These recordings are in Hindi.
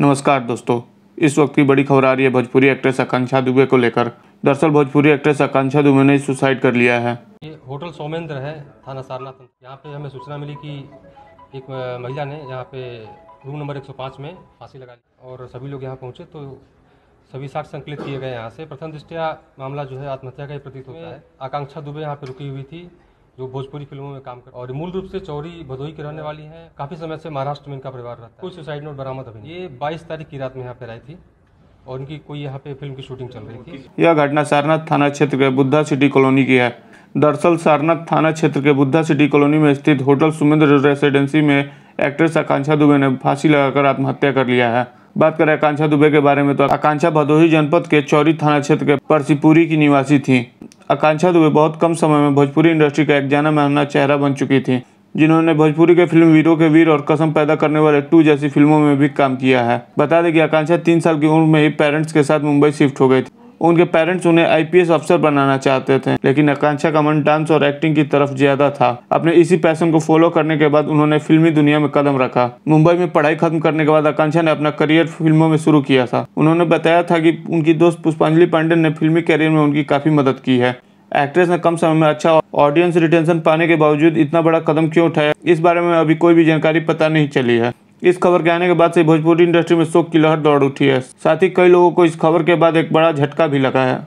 नमस्कार दोस्तों इस वक्त की बड़ी खबर आ रही है भोजपुरी एक्ट्रेस आकांक्षा दुबे को लेकर दरअसल भोजपुरी एक्ट्रेस आकांक्षा दुबे ने सुसाइड कर लिया है ये होटल सोमेंद्र है थाना सारनाथ यहाँ पे हमें सूचना मिली कि एक महिला ने यहाँ पे रूम नंबर 105 में फांसी लगा ली और सभी लोग यहाँ पहुँचे तो सभी साक्ष संकलित किए गए यहाँ से प्रथम दृष्टिया मामला जो है आत्महत्या का ही प्रतीत होता है आकांक्षा दुबे यहाँ पे रुकी हुई थी जो भोजपुरी फिल्मों में काम कर और मूल रूप से चौरी भदोई की रहने वाली है काफी समय से महाराष्ट्र में इनका परिवार रहता है कोई सुसाइड नोट बरामद अभी ये बाईस तारीख की रात में यहाँ पे आई थी और इनकी कोई यहाँ पे फिल्म की शूटिंग चल रही थी यह घटना सारनाथ थाना क्षेत्र के बुद्धा सिटी कॉलोनी की है दरअसल सारनाथ थाना क्षेत्र के बुद्धा सिटी कॉलोनी में स्थित होटल सुमेंद्र रेसिडेंसी में एक्ट्रेस आकांक्षा दुबे ने फांसी लगाकर आत्महत्या कर लिया है बात करें आकांक्षा दुबे के बारे में तो आकांक्षा भदोही जनपद के चौरी थाना क्षेत्र के परसीपुरी की निवासी थी आकांक्षा दुबे बहुत कम समय में भोजपुरी इंडस्ट्री का एक जाना माना चेहरा बन चुकी थी जिन्होंने भोजपुरी के फिल्म वीरों के वीर और कसम पैदा करने वाले टू जैसी फिल्मों में भी काम किया है बता दें कि आकांक्षा तीन साल की उम्र में ही पेरेंट्स के साथ मुंबई शिफ्ट हो गई थी उनके पेरेंट्स उन्हें आईपीएस अफसर बनाना चाहते थे लेकिन आकांक्षा का मन डांस और एक्टिंग की तरफ ज्यादा था अपने इसी पैशन को फॉलो करने के बाद उन्होंने फिल्मी दुनिया में कदम रखा मुंबई में पढ़ाई खत्म करने के बाद आकांक्षा ने अपना करियर फिल्मों में शुरू किया था उन्होंने बताया था की उनकी दोस्त पुष्पांजलि पांडेन ने फिल्मी करियर में उनकी काफी मदद की है एक्ट्रेस ने कम समय में अच्छा ऑडियंस रिटेंशन पाने के बावजूद इतना बड़ा कदम क्यों उठाया इस बारे में अभी कोई भी जानकारी पता नहीं चली है इस खबर के आने के बाद से भोजपुरी इंडस्ट्री में शोक की लहर दौड़ उठी है साथ ही कई लोगों को इस खबर के बाद एक बड़ा झटका भी लगा है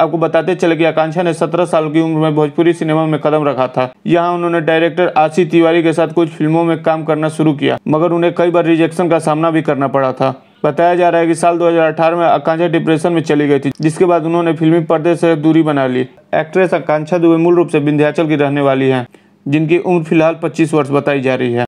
आपको बताते चले कि आकांक्षा ने 17 साल की उम्र में भोजपुरी सिनेमा में कदम रखा था यहाँ उन्होंने डायरेक्टर आशी तिवारी के साथ कुछ फिल्मों में काम करना शुरू किया मगर उन्हें कई बार रिजेक्शन का सामना भी करना पड़ा था बताया जा रहा है कि साल 2018 में आकांक्षा डिप्रेशन में चली गई थी जिसके बाद उन्होंने फिल्मी पर्दे से दूरी बना ली एक्ट्रेस आकांक्षा दुबे मूल रूप से विंध्याचल की रहने वाली है जिनकी उम्र फिलहाल पच्चीस वर्ष बताई जा रही है